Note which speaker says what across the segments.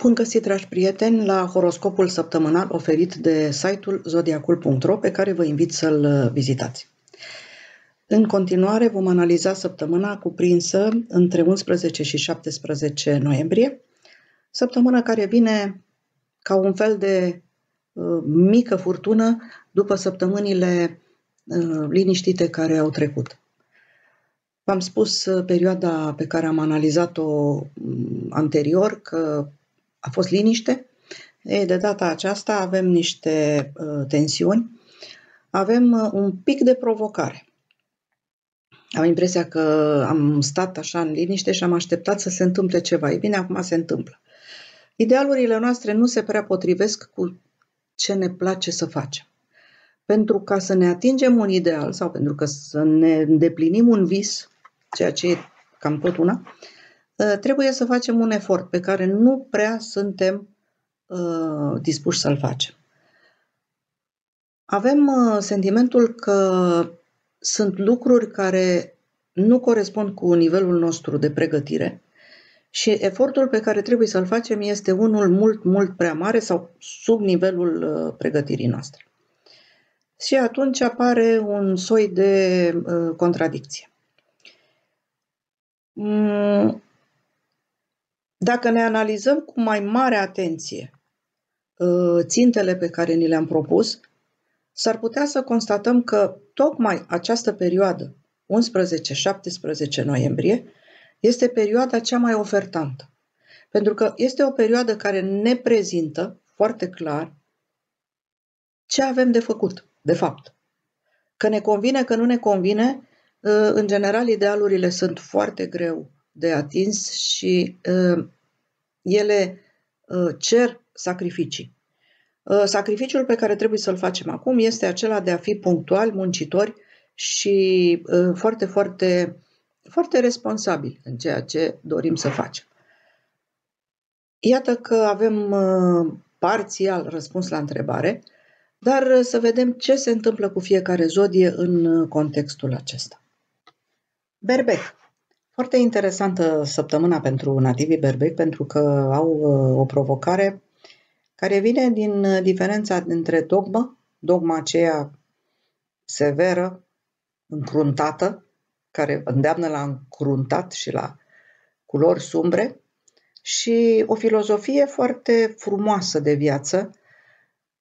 Speaker 1: Bun găsit, dragi prieteni, la horoscopul săptămânal oferit de site-ul zodiacul.ro pe care vă invit să-l uh, vizitați. În continuare vom analiza săptămâna cuprinsă între 11 și 17 noiembrie, săptămână care vine ca un fel de uh, mică furtună după săptămânile uh, liniștite care au trecut. V-am spus perioada pe care am analizat-o mm, anterior că a fost liniște. Ei, de data aceasta avem niște uh, tensiuni, avem uh, un pic de provocare. Am impresia că am stat așa în liniște și am așteptat să se întâmple ceva. E bine, acum se întâmplă. Idealurile noastre nu se prea potrivesc cu ce ne place să facem. Pentru ca să ne atingem un ideal sau pentru că să ne îndeplinim un vis, ceea ce e cam tot una, uh, Eh, trebuie să facem un efort pe care nu prea suntem uh, dispuși să-l facem. Avem uh, sentimentul că sunt lucruri care nu corespund cu nivelul nostru de pregătire și efortul pe care trebuie să-l facem este unul mult, mult prea mare sau sub nivelul uh, pregătirii noastre. Și atunci apare un soi de contradicție. Mm dacă ne analizăm cu mai mare atenție uh, țintele pe care ni le-am propus, s-ar putea să constatăm că tocmai această perioadă, 11-17 noiembrie, este perioada cea mai ofertantă. Pentru că este o perioadă care ne prezintă foarte clar ce avem de făcut, de fapt. Că ne convine, că nu ne convine, uh, în general, idealurile sunt foarte greu de atins și uh, ele uh, cer sacrificii. Uh, sacrificiul pe care trebuie să-l facem acum este acela de a fi punctual, muncitori și uh, foarte, foarte, foarte responsabili în ceea ce dorim să facem. Iată că avem uh, parțial răspuns la întrebare, dar uh, să vedem ce se întâmplă cu fiecare zodie în uh, contextul acesta. Berbec. Foarte interesantă săptămâna pentru nativii berbec, pentru că au uh, o provocare care vine din uh, diferența dintre dogmă, dogma aceea severă, încruntată, care îndeamnă la încruntat și la culori sumbre, și o filozofie foarte frumoasă de viață,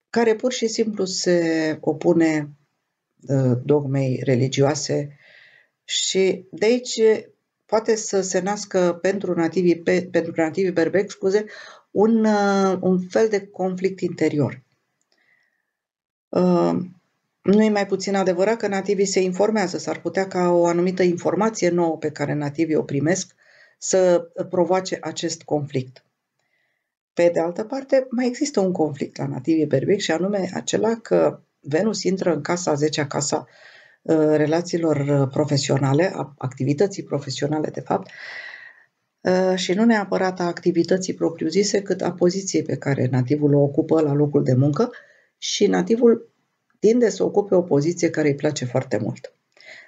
Speaker 1: care pur și simplu se opune uh, dogmei religioase și de aici poate să se nască pentru nativii, pe, pentru nativii berbec scuze, un, uh, un fel de conflict interior. Uh, nu e mai puțin adevărat că nativii se informează, s-ar putea ca o anumită informație nouă pe care nativii o primesc să provoace acest conflict. Pe de altă parte, mai există un conflict la nativii berbec și anume acela că Venus intră în casa 10-a, casa uh, Uh, relațiilor uh, profesionale, a activității profesionale, de fapt, uh, și nu neapărat a activității propriu-zise, cât a poziției pe care nativul o ocupă la locul de muncă și nativul tinde să ocupe o poziție care îi place foarte mult.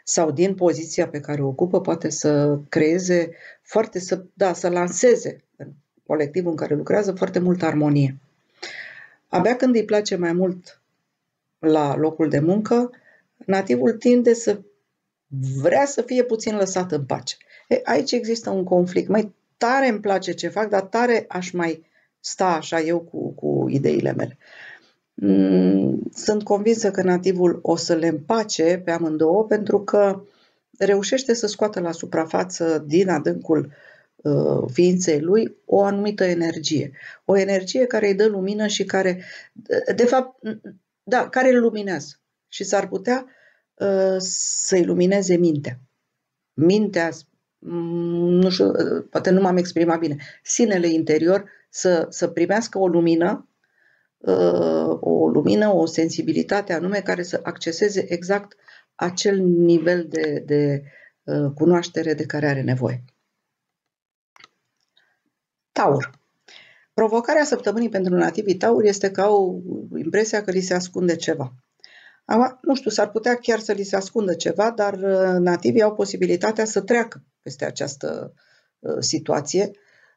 Speaker 1: Sau din poziția pe care o ocupă poate să creeze foarte, să, da, să lanseze în colectivul în care lucrează foarte multă armonie. Abia când îi place mai mult la locul de muncă, nativul tinde să vrea să fie puțin lăsat în pace. E, aici există un conflict. Mai tare îmi place ce fac, dar tare aș mai sta așa eu cu, cu ideile mele. Mm, sunt convinsă că nativul o să le împace pe amândouă pentru că reușește să scoată la suprafață din adâncul uh, ființei lui o anumită energie. O energie care îi dă lumină și care, de fapt, mm, da, care îl luminează și s-ar putea uh, să ilumineze mintea. Mintea, mm, nu știu, uh, poate nu m-am exprimat bine, sinele interior să, să primească o lumină, uh, o lumină, o sensibilitate anume care să acceseze exact acel nivel de, de cunoaștere de care are nevoie. Taur. Provocarea săptămânii pentru nativii Taur este că au impresia că li se ascunde ceva. Nu știu, s-ar putea chiar să li se ascundă ceva, dar uh, nativii au posibilitatea să treacă peste această uh, situație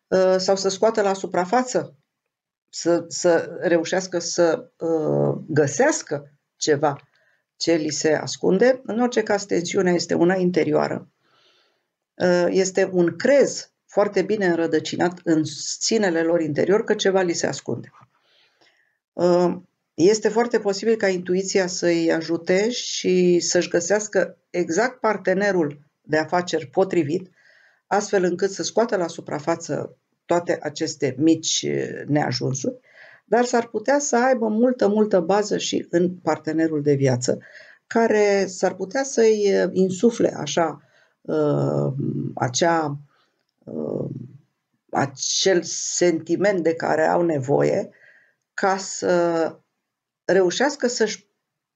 Speaker 1: uh, sau să scoată la suprafață, să, să reușească să găsească ceva ce li se ascunde. În orice caz, tensiunea este una interioară. Este un crez foarte bine înrădăcinat în sinele lor interior că ceva li se ascunde este foarte posibil ca intuiția să-i ajute și să-și găsească exact partenerul de afaceri potrivit, astfel încât să scoată la suprafață toate aceste mici eh, neajunsuri, dar s-ar putea să aibă multă, multă bază și în partenerul de viață, care s-ar putea să-i eh, insufle așa eh, acea, acel sentiment de care au nevoie ca să reușească să-și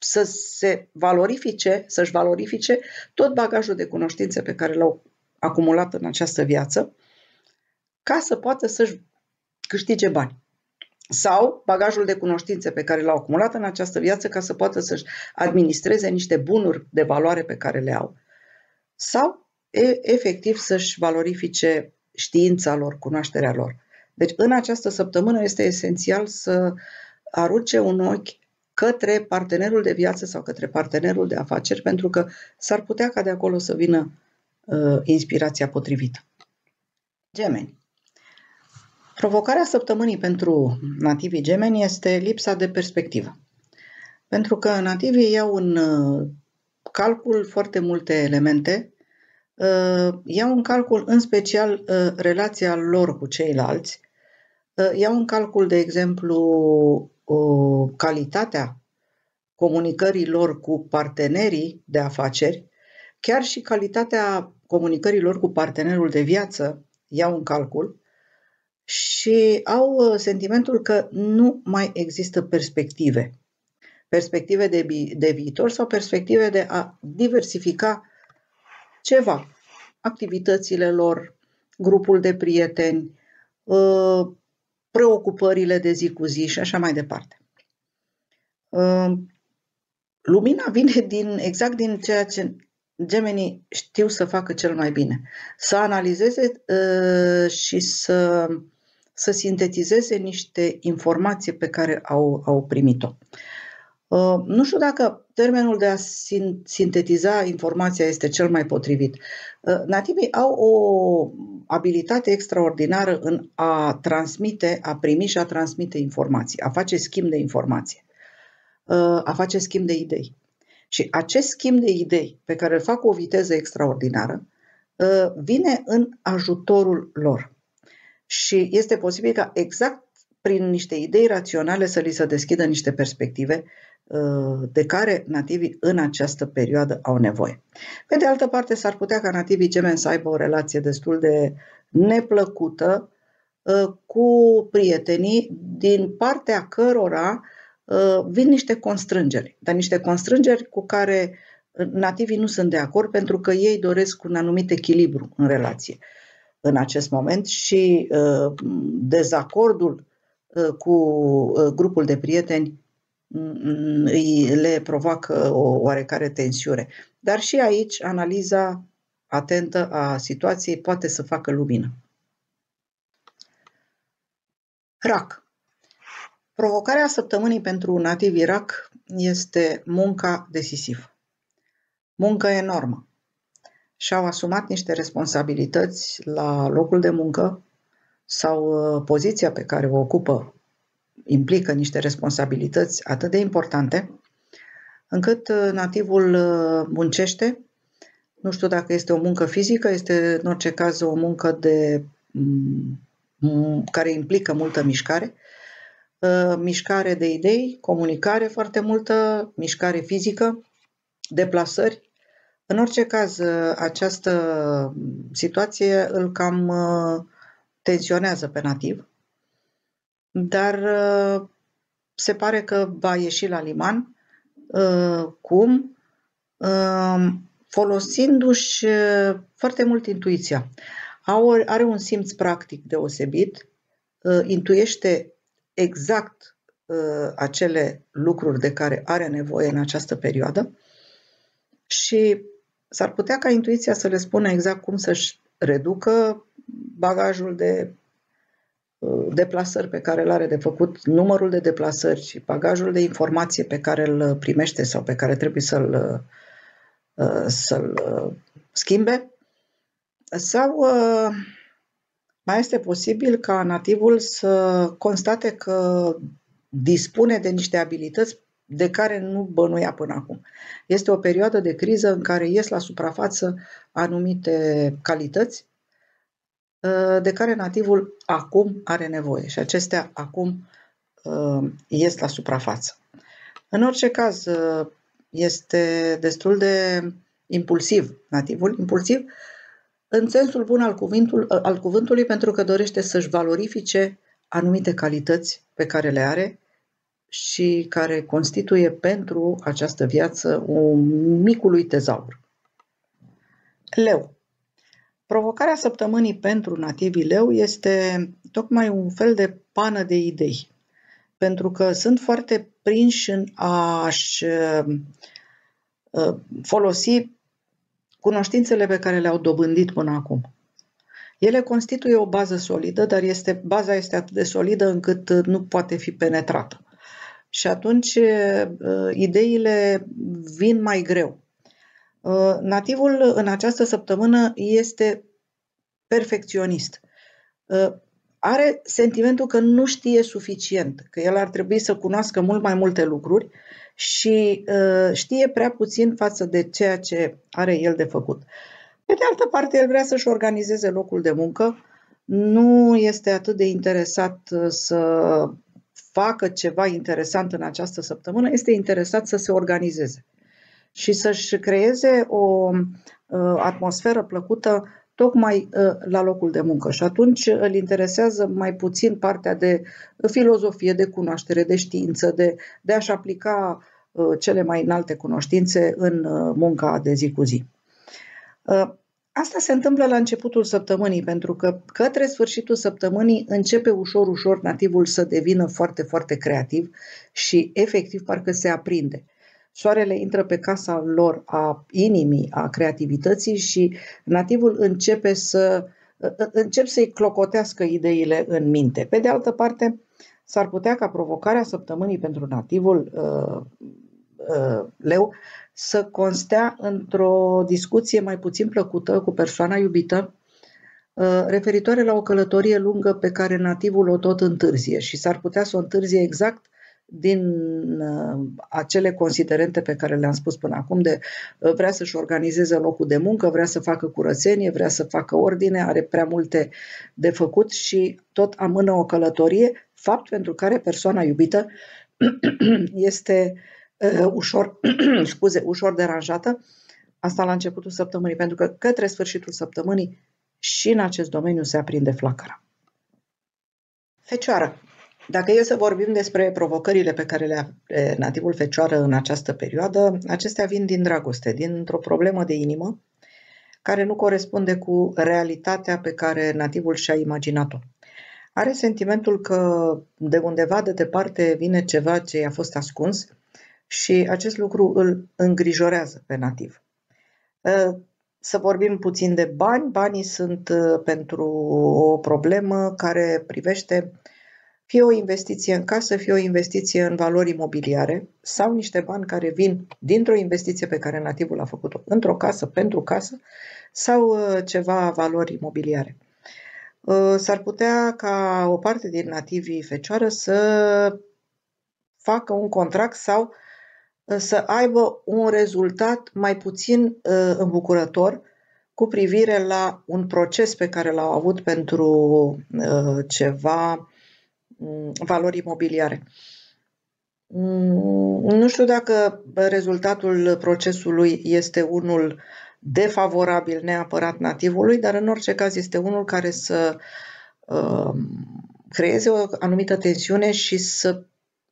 Speaker 1: să se valorifice, să-și valorifice tot bagajul de cunoștințe pe care l-au acumulat în această viață, ca să poată să-și câștige bani. Sau bagajul de cunoștințe pe care l-au acumulat în această viață ca să poată să-și administreze niște bunuri de valoare pe care le au. Sau, e, efectiv, să-și valorifice știința lor, cunoașterea lor. Deci, în această săptămână este esențial să uh, arunce un ochi către partenerul de viață sau către partenerul de afaceri, pentru că s-ar putea ca de acolo să vină uh, inspirația potrivită. Gemeni. Provocarea săptămânii pentru nativii gemeni este lipsa de perspectivă. Pentru că nativii iau în uh, calcul foarte multe elemente, uh, iau în calcul în special uh, relația lor cu ceilalți, iau în calcul, de exemplu, calitatea comunicării lor cu partenerii de afaceri, chiar și calitatea comunicării lor cu partenerul de viață iau în calcul și au uh, sentimentul că nu mai există perspective. Perspective de, bi- de viitor sau perspective de a diversifica ceva, activitățile lor, grupul de prieteni, uh, preocupările de zi cu zi și așa mai departe. Ă, lumina vine din, exact din ceea ce gemenii știu să facă cel mai bine. Să analizeze ă, și să, să sintetizeze niște informații pe care au, au primit-o. Uh, nu știu dacă termenul de a sintetiza informația este cel mai potrivit. Uh, nativii au o abilitate extraordinară în a transmite, a primi și a transmite informații, a face schimb de informație, uh, a face schimb de idei. Și acest schimb de idei, pe care îl fac cu o viteză extraordinară, vine în ajutorul lor. Și este posibil ca exact prin niște idei raționale să li se deschidă niște perspective Uh, de care nativii în această perioadă au nevoie. Pe de altă parte, s-ar putea ca nativii gemeni să aibă o relație destul de neplăcută uh, cu prietenii din partea cărora uh, vin niște constrângeri, dar niște constrângeri cu care nativii nu sunt de acord pentru că ei doresc un anumit echilibru în relație în acest moment și dezacordul cu grupul de prieteni îi, le provoacă o oarecare tensiune. Dar și aici analiza atentă a situației poate să facă lumină. RAC. Provocarea săptămânii pentru nativ Irak este munca decisivă. Muncă enormă. Și-au asumat niște responsabilități la locul de muncă sau uh, poziția pe care o ocupă implică niște responsabilități atât de importante, încât uh, nativul uh, muncește. Nu știu dacă este o muncă fizică, este în orice caz o muncă de, mm, care implică multă mișcare, uh, mișcare de idei, comunicare foarte multă, mișcare fizică, deplasări. În orice caz, această mm, situație îl cam tensionează pe nativ dar uh, se pare că va ieși la liman. Uh, cum? Um, folosindu-și uh, foarte mult intuiția. Are un simț practic deosebit, intuiește exact acele lucruri de care are nevoie în această perioadă și s-ar putea ca intuiția să le spună exact cum să-și reducă bagajul de deplasări pe care le are de făcut, numărul de deplasări și bagajul de informație pe care îl primește sau pe care trebuie să-l, uh, să uh, schimbe, sau uh, mai este posibil ca nativul să constate că dispune de niște abilități de care nu bănuia până acum. Este o perioadă de criză în care ies la suprafață anumite calități Ă, de care nativul acum are nevoie și acestea acum ă, ies la suprafață. În orice caz, ă, este destul de impulsiv nativul, impulsiv în sensul bun al, cuvintul, al cuvântului pentru că dorește să-și valorifice anumite calități pe care le are și care constituie pentru această viață un micului tezaur. Leu Provocarea săptămânii pentru nativii leu este tocmai un fel de pană de idei, pentru că sunt foarte prinși în a-și ă, folosi cunoștințele pe care le-au dobândit până acum. Ele constituie o bază solidă, dar este, baza este atât de solidă încât nu poate fi penetrată. Și atunci ă, ideile vin mai greu. Uh, nativul în această săptămână este perfecționist. Uh, are sentimentul că nu știe suficient, că el ar trebui să cunoască mult mai multe lucruri și uh, știe prea puțin față de ceea ce are el de făcut. Pe de altă parte, el vrea să-și organizeze locul de muncă, nu este atât de interesat să facă ceva interesant în această săptămână, este interesat să se organizeze și să-și creeze o uh, atmosferă plăcută tocmai uh, la locul de muncă. Și atunci uh, îl interesează mai puțin partea de filozofie, de cunoaștere, de știință, de, de a-și aplica cele mai înalte cunoștințe în munca de zi cu zi. Asta se întâmplă la începutul săptămânii, pentru că către sfârșitul săptămânii începe ușor, ușor nativul să devină foarte, foarte creativ și efectiv parcă se aprinde. Soarele intră pe casa lor a inimii, a creativității și nativul începe să încep să-i clocotească ideile în minte. Pe de altă parte, s-ar putea ca provocarea săptămânii pentru nativul uh, uh, leu să constea într-o discuție mai puțin plăcută cu persoana iubită uh, referitoare la o călătorie lungă pe care nativul o tot întârzie și s-ar putea să o întârzie exact din uh, acele considerente pe care le-am spus până acum, de uh, vrea să-și organizeze locul de muncă, vrea să facă curățenie, vrea să facă ordine, are prea multe de făcut și tot amână o călătorie, fapt pentru care persoana iubită este uh, ușor, scuze, ușor deranjată. Asta la începutul săptămânii, pentru că către sfârșitul săptămânii și în acest domeniu se aprinde flacăra. Fecioară. Dacă e să vorbim despre provocările pe care le a nativul fecioară în această perioadă, acestea vin din dragoste, dintr-o problemă de inimă care nu corespunde cu realitatea pe care nativul și-a imaginat-o. Are sentimentul că de undeva de departe vine ceva ce i-a fost ascuns și acest lucru îl îngrijorează pe nativ. Să vorbim puțin de bani. Banii sunt pentru o problemă care privește uh, fie o investiție în casă, fie o investiție în valori imobiliare sau niște bani care vin dintr-o investiție pe care nativul a făcut-o într-o casă, pentru casă sau uh, ceva valori imobiliare. Uh, s-ar putea ca o parte din nativii fecioară să facă un contract sau uh, să aibă un rezultat mai puțin îmbucurător cu privire la un proces pe care l-au avut pentru ceva Mm, valori imobiliare. Mm, nu știu dacă rezultatul procesului este unul defavorabil neapărat nativului, dar în orice caz este unul care să um, creeze o anumită tensiune și să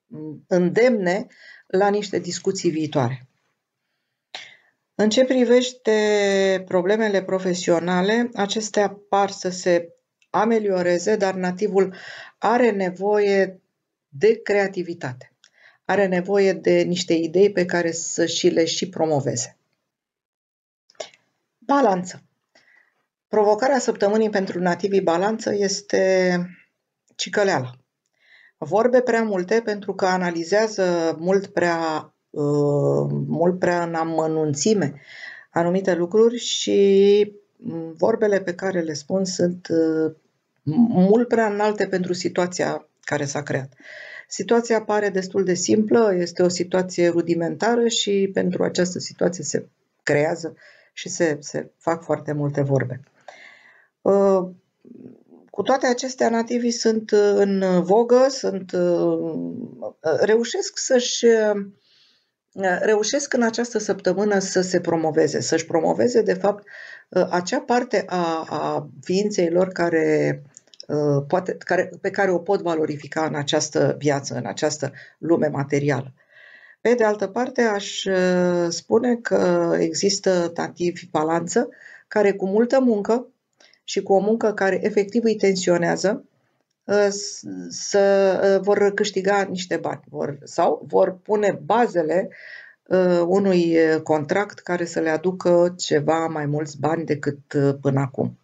Speaker 1: mm, îndemne la niște discuții viitoare. În ce privește problemele profesionale, acestea par să se amelioreze, dar nativul are nevoie de creativitate, are nevoie de niște idei pe care să și le și promoveze. Balanță. Provocarea săptămânii pentru nativii balanță este cicăleala. Vorbe prea multe pentru că analizează mult prea, uh, mult prea în amănunțime anumite lucruri și mm, vorbele pe care le spun sunt uh, mult prea înalte pentru situația care s-a creat. Situația pare destul de simplă, este o situație rudimentară și pentru această situație se creează și se, se fac foarte multe vorbe. Uh, cu toate acestea, nativii sunt uh, în vogă, sunt, uh, reușesc să-și reușesc în această săptămână să se promoveze, să-și promoveze, de fapt, acea parte a, a ființei lor care Uh, poate, care, pe care o pot valorifica în această viață, în această lume materială. Pe de altă parte, aș uh, spune că există tativi balanță care cu multă muncă și cu o muncă care efectiv îi tensionează, uh, să vor câștiga niște bani vor, sau vor pune bazele unui contract care să le aducă ceva mai mulți bani decât până acum.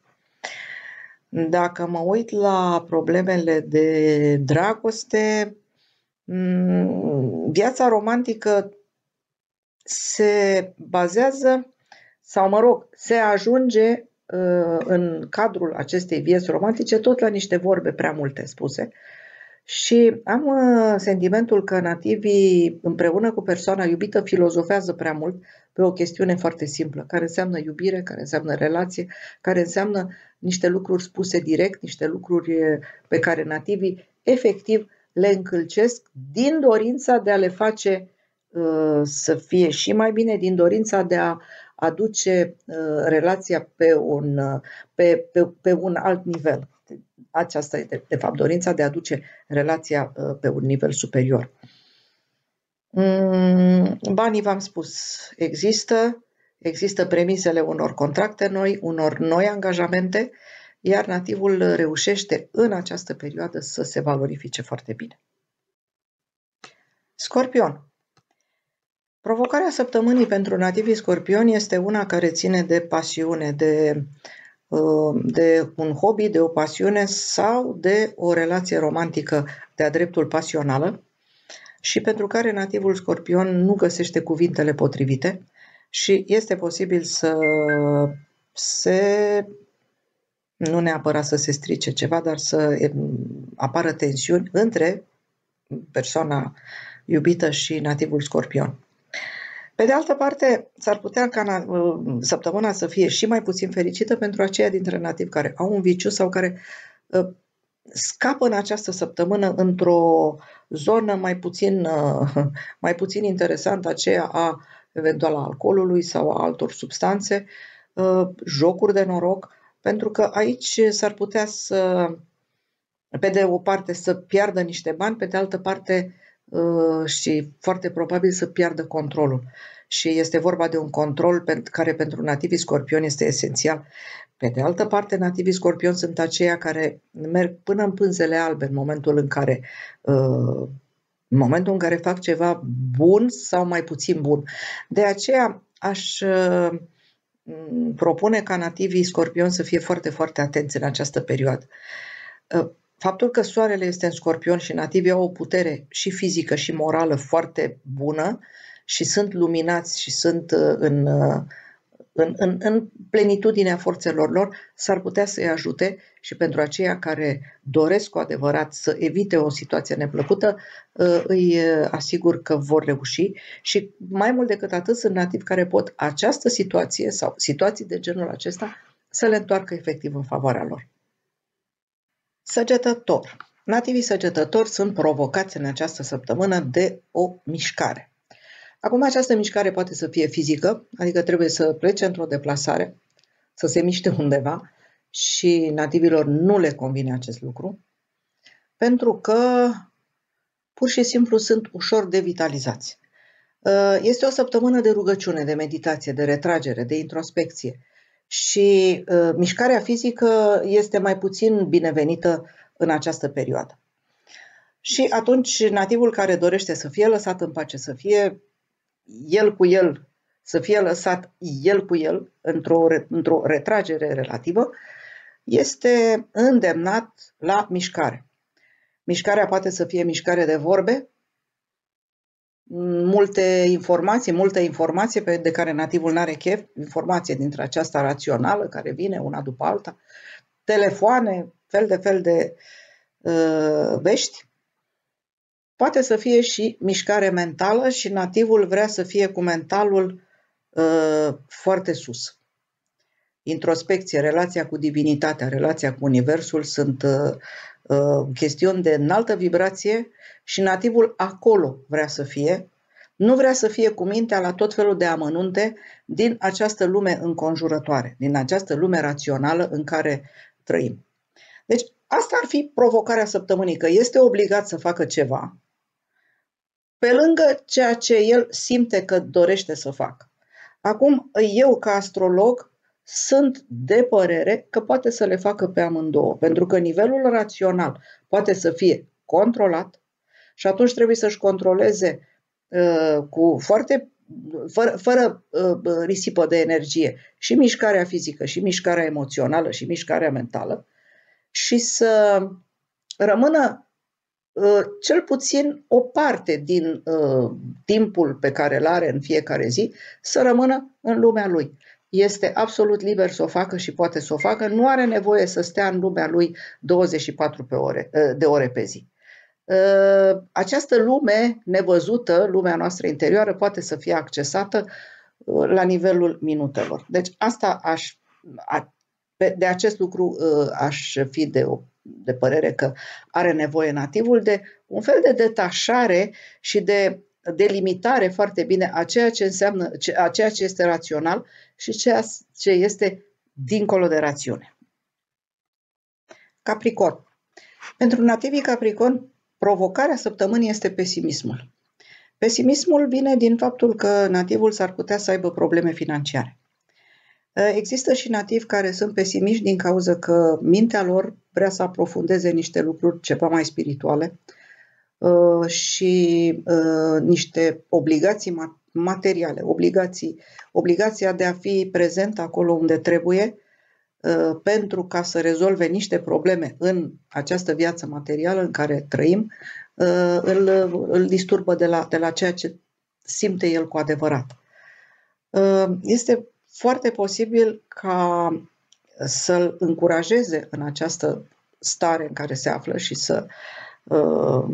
Speaker 1: Dacă mă uit la problemele de dragoste, mm, viața romantică se bazează, sau mă rog, se ajunge uh, în cadrul acestei vieți romantice tot la niște vorbe prea multe spuse. Și am uh, sentimentul că nativii, împreună cu persoana iubită, filozofează prea mult pe o chestiune foarte simplă, care înseamnă iubire, care înseamnă relație, care înseamnă niște lucruri spuse direct, niște lucruri eh, pe care nativii efectiv le încălcesc din dorința de a le face uh, să fie și mai bine, din dorința de a aduce uh, relația pe un, uh, pe, pe, pe un alt nivel. Aceasta este, de, fapt, dorința de a aduce relația pe un nivel superior. Mm, banii, v-am spus, există. Există premisele unor contracte noi, unor noi angajamente, iar nativul reușește în această perioadă să se valorifice foarte bine. Scorpion. Provocarea săptămânii pentru nativii scorpioni este una care ține de pasiune, de, uh, de un hobby, de o pasiune sau de o relație romantică de-a dreptul pasională și pentru care nativul scorpion nu găsește cuvintele potrivite și este posibil să se nu neapărat să se strice ceva, dar să apară tensiuni între persoana iubită și nativul scorpion. Pe de altă parte, s-ar putea ca uh, săptămâna să fie și mai puțin fericită pentru aceia dintre nativi care au un viciu sau care uh, scapă în această săptămână într-o zonă mai puțin, uh, mai puțin interesantă, aceea a eventual a alcoolului sau a altor substanțe, uh, jocuri de noroc, pentru că aici s-ar putea să, pe de o parte, să piardă niște bani, pe de altă parte uh, și foarte probabil să piardă controlul. Și este vorba de un control care pentru nativii scorpioni este esențial. Pe de altă parte, nativii scorpioni sunt aceia care merg până în pânzele albe în momentul în care uh, în momentul în care fac ceva bun sau mai puțin bun. De aceea aș uh, propune ca nativii scorpion să fie foarte, foarte atenți în această perioadă. Uh, faptul că soarele este în scorpion și nativii au o putere și fizică și morală foarte bună și sunt luminați și sunt uh, în uh, în, în, în plenitudinea forțelor lor, s-ar putea să-i ajute și pentru aceia care doresc cu adevărat să evite o situație neplăcută, ă, îi asigur că vor reuși și mai mult decât atât sunt nativi care pot această situație sau situații de genul acesta să le întoarcă efectiv în favoarea lor. Săgetător. Nativii săgetători sunt provocați în această săptămână de o mișcare. Acum, această mișcare poate să fie fizică, adică trebuie să plece într-o deplasare, să se miște undeva și nativilor nu le convine acest lucru, pentru că pur și simplu sunt ușor devitalizați. Uh, este o săptămână de rugăciune, de meditație, de retragere, de introspecție și uh, mișcarea fizică este mai puțin binevenită în această perioadă. Și atunci nativul care dorește să fie lăsat în pace, să fie el cu el, să fie lăsat el cu el într-o, într-o retragere relativă, este îndemnat la mișcare. Mișcarea poate să fie mișcare de vorbe, multe informații, multe informații pe, de care nativul nu are chef, informație dintre aceasta rațională care vine una după alta, telefoane, fel de fel de uh, vești, Poate să fie și mișcare mentală și nativul vrea să fie cu mentalul uh, foarte sus. Introspecție, relația cu divinitatea, relația cu universul sunt uh, uh, chestiuni de înaltă vibrație și nativul acolo vrea să fie, nu vrea să fie cu mintea la tot felul de amănunte din această lume înconjurătoare, din această lume rațională în care trăim. Deci, asta ar fi provocarea săptămânii, că este obligat să facă ceva, pe lângă ceea ce el simte că dorește să facă. Acum, eu, ca astrolog, sunt de părere că poate să le facă pe amândouă, pentru că nivelul rațional poate să fie controlat și atunci trebuie să-și controleze uh, cu foarte fără, fără uh, risipă de energie și mișcarea fizică, și mișcarea emoțională, și mișcarea mentală, și să rămână Uh, cel puțin o parte din uh, timpul pe care îl are în fiecare zi să rămână în lumea lui este absolut liber să o facă și poate să o facă, nu are nevoie să stea în lumea lui 24 pe ore, uh, de ore pe zi. Această lume nevăzută, lumea noastră interioară, poate să fie accesată la nivelul minutelor. Deci asta aș, de acest lucru aș fi de de părere că are nevoie nativul de un fel de detașare și de delimitare foarte bine a ceea ce înseamnă, a ceea ce este rațional și ceea ce este dincolo de rațiune. Capricorn. Pentru nativii Capricorn, provocarea săptămânii este pesimismul. Pesimismul vine din faptul că nativul s-ar putea să aibă probleme financiare. Există și nativi care sunt pesimiști din cauza că mintea lor vrea să aprofundeze niște lucruri ceva mai spirituale uh, și uh, niște obligații materiale, obligații, obligația de a fi prezent acolo unde trebuie uh, pentru ca să rezolve niște probleme în această viață materială în care trăim, îl, îl disturbă de la, de la ceea ce simte el cu adevărat. Este foarte posibil ca să-l încurajeze în această stare în care se află și să, uh,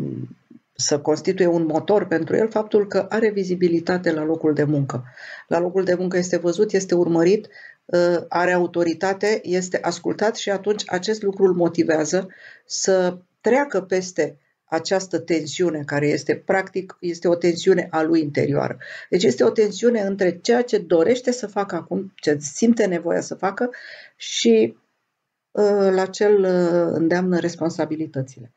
Speaker 1: să constituie un motor pentru el faptul că are vizibilitate la locul de muncă. La locul de muncă este văzut, este urmărit, uh, are autoritate, este ascultat și atunci acest lucru îl motivează să treacă peste această tensiune care este practic este o tensiune a lui interioară. Deci este o tensiune între ceea ce dorește să facă acum, ce simte nevoia să facă și uh, la cel uh, îndeamnă responsabilitățile.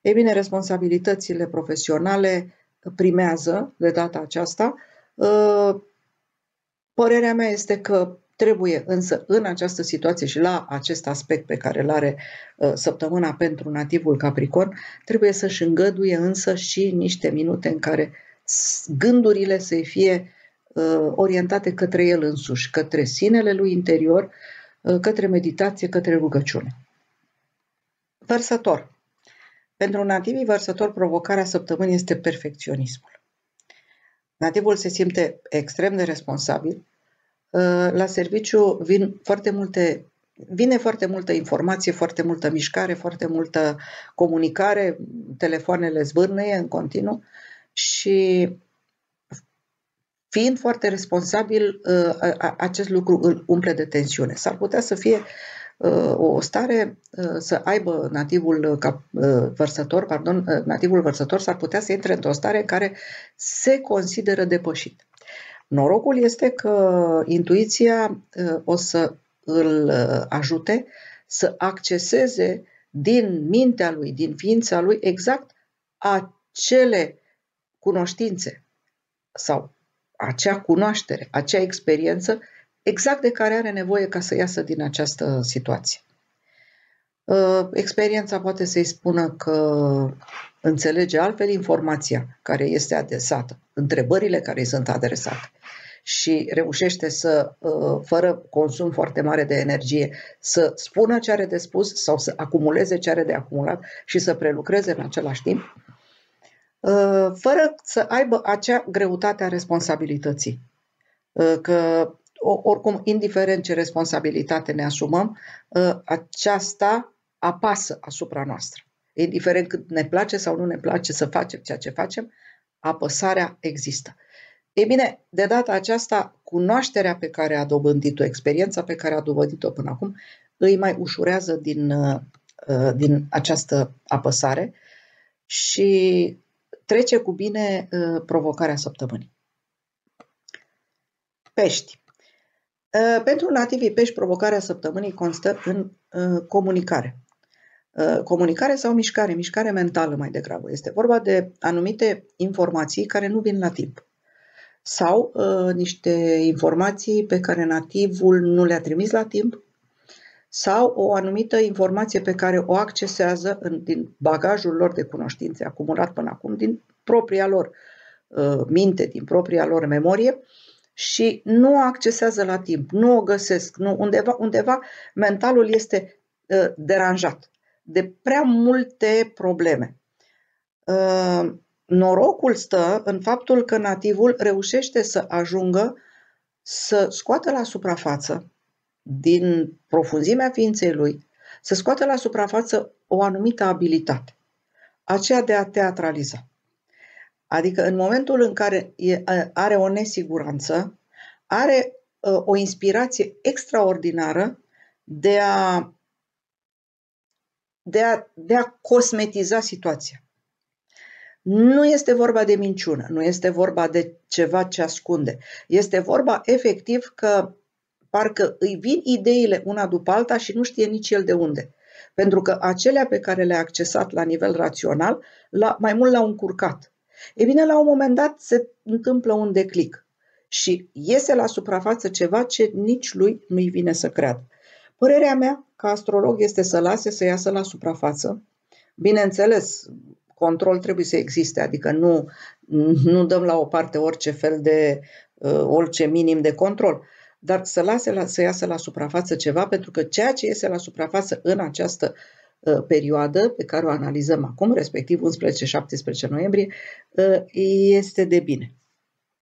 Speaker 1: Ei bine, responsabilitățile profesionale primează de data aceasta. Uh, părerea mea este că Trebuie însă în această situație și la acest aspect pe care îl are uh, săptămâna pentru nativul Capricorn, trebuie să-și îngăduie însă și niște minute în care gândurile să-i fie uh, orientate către el însuși, către sinele lui interior, uh, către meditație, către rugăciune. Vărsător. Pentru nativii vărsător, provocarea săptămânii este perfecționismul. Nativul se simte extrem de responsabil Eh, la serviciu vin foarte multe vine foarte multă informație, foarte multă mișcare, foarte multă comunicare, telefoanele zbârnăie în continuu și fiind foarte responsabil, eh, acest lucru îl umple de tensiune. S-ar putea să fie eh, o stare să aibă nativul vărsător, pardon, nativul vărsător s-ar putea să intre într-o stare în care se consideră depășit. Norocul este că intuiția ă, o să îl ă, ajute să acceseze din mintea lui, din ființa lui, exact acele cunoștințe sau acea cunoaștere, acea experiență exact de care are nevoie ca să iasă din această situație. Uh, experiența poate să-i spună că înțelege altfel informația care este adresată, întrebările care îi sunt adresate și reușește să, uh, fără consum foarte mare de energie, să spună ce are de spus sau să acumuleze ce are de acumulat și să prelucreze în același timp, uh, fără să aibă acea greutate a responsabilității. Că oricum, indiferent ce responsabilitate ne asumăm, aceasta apasă asupra noastră. Indiferent cât ne place sau nu ne place să facem ceea ce facem, apăsarea există. Ei bine, de data aceasta, cunoașterea pe care a dobândit-o, experiența pe care a dobândit-o până acum, îi mai ușurează din, uh, din această apăsare și trece cu bine uh, provocarea săptămânii. Pești. Uh, pentru nativii pești, provocarea săptămânii constă în comunicare. Uh, comunicare sau mișcare, mișcare mentală mai degrabă. Este vorba de anumite informații care nu vin la timp sau uh, niște informații pe care nativul nu le-a trimis la timp sau o anumită informație pe care o accesează în, din bagajul lor de cunoștințe acumulat până acum, din propria lor uh, minte, din propria lor memorie și nu o accesează la timp, nu o găsesc, nu, undeva, undeva mentalul este uh, deranjat de prea multe probleme. Uh, norocul stă în faptul că nativul reușește să ajungă să scoată la suprafață, din profunzimea ființei lui, să scoată la suprafață o anumită abilitate, aceea de a teatraliza. Adică în momentul în care are o nesiguranță, are uh, o inspirație extraordinară de a de a, de a cosmetiza situația. Nu este vorba de minciună, nu este vorba de ceva ce ascunde. Este vorba efectiv că parcă îi vin ideile una după alta și nu știe nici el de unde. Pentru că acelea pe care le-a accesat la nivel rațional, la, mai mult l-au încurcat. E bine, la un moment dat se întâmplă un declic și iese la suprafață ceva ce nici lui nu-i vine să creadă. Părerea mea ca astrolog este să lase să iasă la suprafață. Bineînțeles, control trebuie să existe, adică nu, nu dăm la o parte orice fel de, uh, orice minim de control, dar să lase la, să iasă la suprafață ceva, pentru că ceea ce iese la suprafață în această uh, perioadă pe care o analizăm acum, respectiv 11-17 noiembrie, uh, este de bine.